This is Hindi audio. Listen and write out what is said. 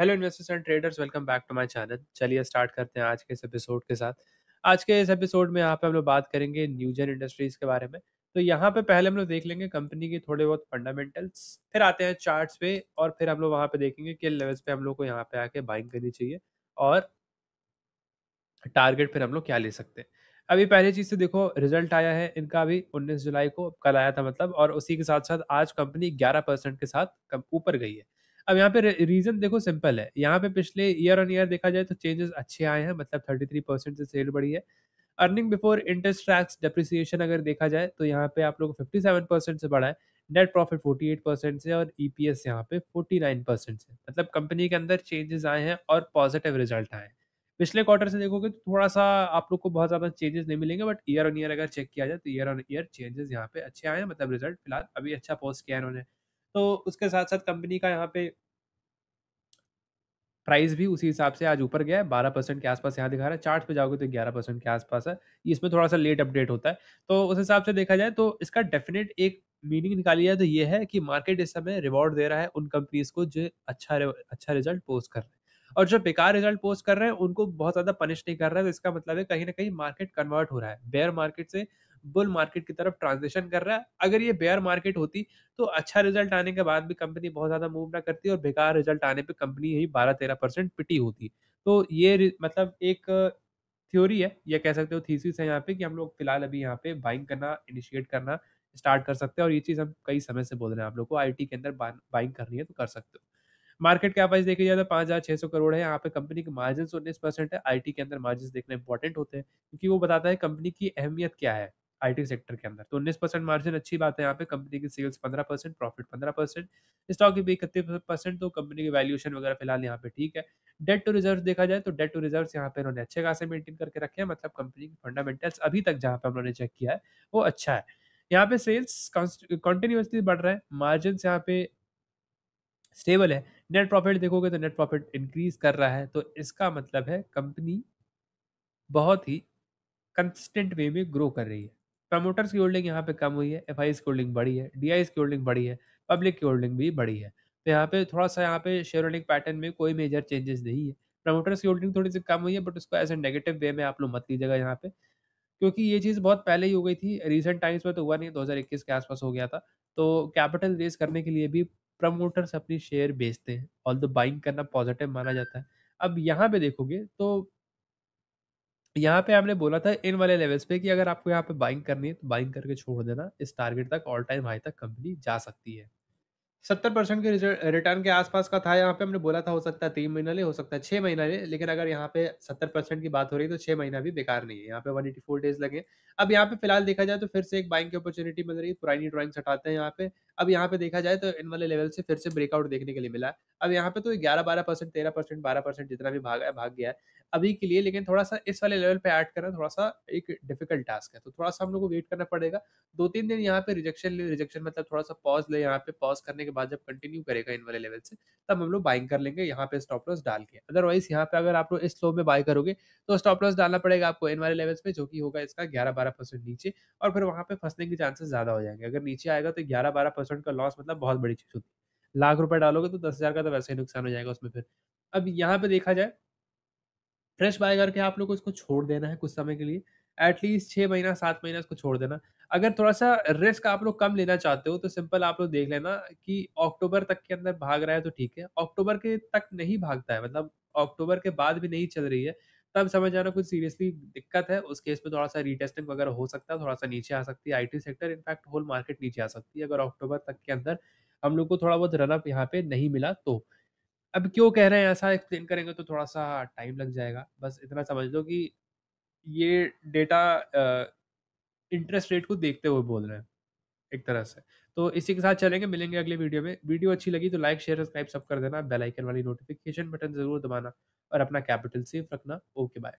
hello investors and traders welcome back to my channel चलिए स्टार्ट करते हैं आज के इस एपिसोड के साथ आज के इस एपिसोड में यहाँ पे हम लोग बात करेंगे न्यूजन इंडस्ट्रीज के बारे में तो यहाँ पे पहले हम लोग देख लेंगे कंपनी के थोड़े बहुत फंडामेंटल्स फिर आते हैं चार्ट्स पे और फिर हम लोग वहाँ पे देखेंगे किन लेवल्स पे हम लोग को यहाँ पे आके बाइंग करनी चाहिए और टारगेट फिर हम लोग क्या ले सकते हैं अभी पहली चीज़ से तो देखो रिजल्ट आया है इनका अभी 19 जुलाई को कल आया था मतलब और उसी के साथ साथ आज कंपनी 11 परसेंट के साथ ऊपर गई है अब यहाँ पे रीजन देखो सिंपल है यहाँ पे पिछले ईयर ऑन ईयर देखा जाए तो चेंजेस अच्छे आए हैं मतलब थर्टी थ्री परसेंट से सेल बढ़ी है earning before interest tax depreciation अगर देखा जाए तो यहाँ पे आप लोग फिफ्टी सेवन परसेंट से बढ़ा है net profit forty eight percent से और ई पी एस यहाँ पे फोर्टी नाइन परसेंट से मतलब कंपनी के अंदर चेंजेस आए हैं और पॉजिटिव रिजल्ट आए हैं पिछले क्वार्टर से देखोगे तो थोड़ा सा आप लोग को बहुत ज़्यादा चेंजेस नहीं मिलेंगे बट ईयर ऑन ईयर अगर चेक किया जाए तो ईयर ऑन ईयर चेंजेस यहाँ पे अच्छे आए हैं मतलब रिजल्ट फिलहाल अभी अच्छा पोस्ट किया उन्होंने तो उसके साथ साथ कंपनी का यहाँ पे प्राइस भी उसी हिसाब से आज ऊपर गया है बारह परसेंट के आसपास यहाँ दिखा रहा है चार्ट पे जाओगे तो ग्यारह परसेंट के आसपास है इसमें थोड़ा सा लेट अपडेट होता है तो उस हिसाब से देखा जाए तो इसका डेफिनेट एक मीनिंग निकाली जाए तो ये है कि मार्केट इस समय रिवॉर्ड दे रहा है उन कंपनीज को जो अच्छा अच्छा रिजल्ट पोस्ट कर रहे हैं और जो बेकार रिजल्ट पोस्ट कर रहे हैं उनको बहुत ज्यादा पनिश नहीं कर रहा है तो इसका मतलब है कहीं ना कहीं मार्केट कन्वर्ट हो रहा है बेयर मार्केट से बुल मार्केट की तरफ ट्रांजेक्शन कर रहा है अगर ये बेयर मार्केट होती तो अच्छा रिजल्ट आने के बाद भी कंपनी बहुत ज़्यादा मूव ना करती और बेकार रिजल्ट आने पर कंपनी ही बारह तेरह परसेंट पिटी होती तो ये मतलब एक थ्योरी है या कह सकते हो थीसिस है यहाँ पे कि हम लोग फिलहाल अभी यहाँ पे बाइंग करना इनिशिएट करना स्टार्ट कर सकते हैं और ये चीज़ हम कई समय से बोल रहे हैं आप लोग को आई के अंदर बाइंग करनी है तो कर सकते हो मार्केट के वाइज देखिए जाए तो पाँच हज़ार छः सौ करोड़ है यहाँ पे कंपनी के मार्जिन उन्नीस परसेंट है आईटी के अंदर मार्जिन देखना इंपॉर्टेंट होते हैं क्योंकि वो बताता है कंपनी की अहमियत क्या है आईटी सेक्टर के अंदर तो उन्नीस परसेंट मार्जिन अच्छी बात है यहाँ पे कंपनी की सेल्स पंद्रह परसेंट प्रॉफिट पंद्रह परसेंट स्टॉक की भी इकतीस परसेंट तो कंपनी की वैल्यूएशन वगैरह फिलहाल यहाँ पे ठीक है डेट टू रिजर्व देखा जाए तो डेट टू रिजर्व यहाँ पे उन्होंने अच्छे खासे मेंटेन करके रखे हैं मतलब कंपनी की फंडामेंटल्स अभी तक जहाँ पे उन्होंने चेक किया है वो अच्छा है यहाँ पे सेल्स कंटिन्यूसली बढ़ रहा है मार्जिन यहाँ पे स्टेबल है नेट प्रॉफिट देखोगे तो नेट प्रॉफिट इंक्रीज कर रहा है तो इसका मतलब है कंपनी बहुत ही कंस्टेंट वे में ग्रो कर रही है प्रमोटर्स की होल्डिंग यहाँ पे कम हुई है एफआईएस की होल्डिंग बढ़ी है डीआईएस की होल्डिंग बढ़ी है पब्लिक की होल्डिंग भी बढ़ी है तो यहाँ पे थोड़ा सा यहाँ पे शेयर होल्डिंग पैटर्न में कोई मेजर चेंजेस नहीं है प्रमोटर्स की होल्डिंग थोड़ी सी कम हुई है बट उसको एज ए नेगेटिव वे में आप लोग मत लीजिएगा यहाँ पे क्योंकि ये चीज़ बहुत पहले ही हो गई थी रिसेंट टाइम्स में तो हुआ नहीं दो के आसपास हो गया था तो कैपिटल रेज करने के लिए भी प्रमोटर्स अपनी शेयर बेचते हैं ऑल द बाइंग करना पॉजिटिव माना जाता है अब यहाँ पे देखोगे तो यहाँ पे हमने बोला था इन वाले लेवल्स पे कि अगर आपको यहाँ पे बाइंग करनी है तो बाइंग करके छोड़ देना इस टारगेट तक ऑल टाइम हाई तक कंपनी जा सकती है सत्तर परसेंट के रिटर्न के आसपास का था यहाँ पे हमने बोला था हो सकता है तीन महीना ले हो सकता है छः महीना ले लेकिन अगर यहाँ पे सत्तर परसेंट की बात हो रही है तो छः महीना भी बेकार नहीं है यहाँ पे वन एटी फोर डेज लगे अब यहाँ पे फिलहाल देखा जाए तो फिर से एक बाइंग की अपॉर्चुनिटी मिल रही है पुरानी ड्राइंग्स हटाते हैं यहाँ पे अब यहाँ पे देखा जाए तो इन वाले लेवल से फिर से ब्रेकआउट देखने के लिए मिला अब यहाँ पे तो ग्यारह बारह परसेंट तेरह परसेंट बारह परसेंट जितना भी भाग है भाग गया है अभी के लिए लेकिन थोड़ा सा इस वाले लेवल पे ऐड करना थोड़ा सा एक डिफिकल्ट टास्क है तो थोड़ा सा हम लोग को वेट करना पड़ेगा दो तीन दिन यहाँ पे रिजेक्शन ले रिजेक्शन मतलब थोड़ा सा पॉज ले यहाँ पे पॉज करने के के बाद जब कंटिन्यू करेगा इन वाले लेवल से तब हम लोग बाइंग कर लेंगे यहाँ पे स्टॉप लॉस डाल के अदरवाइज यहाँ पे अगर आप लोग इस लो में बाय करोगे तो स्टॉप लॉस डालना पड़ेगा आपको इन वाले लेवल्स पे जो कि होगा इसका ग्यारह बारह परसेंट नीचे और फिर वहाँ पे फंसने के चांसेस ज्यादा हो जाएंगे अगर नीचे आएगा तो ग्यारह बारह परसेंट का लॉस मतलब बहुत बड़ी चीज होती है लाख रुपए डालोगे तो दस हजार का तो वैसे ही नुकसान हो जाएगा उसमें फिर अब यहाँ पे देखा जाए फ्रेश बाय करके आप लोग को इसको छोड़ देना है कुछ समय के लिए एटलीस्ट छः महीना सात महीना इसको छोड़ देना अगर थोड़ा सा रिस्क आप लोग कम लेना चाहते हो तो सिंपल आप लोग देख लेना कि अक्टूबर तक के अंदर भाग रहा है तो ठीक है अक्टूबर के तक नहीं भागता है मतलब अक्टूबर के बाद भी नहीं चल रही है तब समझ जाना कुछ सीरियसली दिक्कत है उस केस में थोड़ा सा रीटेस्टिंग वगैरह हो सकता है थोड़ा सा नीचे आ सकती है IT sector in fact whole market नीचे आ सकती है अगर अक्टूबर तक के अंदर हम लोग को थोड़ा बहुत रनअप यहाँ पे नहीं मिला तो अब क्यों कह रहे हैं ऐसा एक्सप्लेन करेंगे तो थोड़ा सा टाइम लग जाएगा बस इतना समझ लो कि ये डेटा इंटरेस्ट रेट को देखते हुए बोल रहे हैं एक तरह से तो इसी के साथ चलेंगे मिलेंगे अगले वीडियो में वीडियो अच्छी लगी तो लाइक शेयर सब्सक्राइब सब कर देना बेल आइकन वाली नोटिफिकेशन बटन जरूर दबाना और अपना कैपिटल सेफ रखना ओके बाय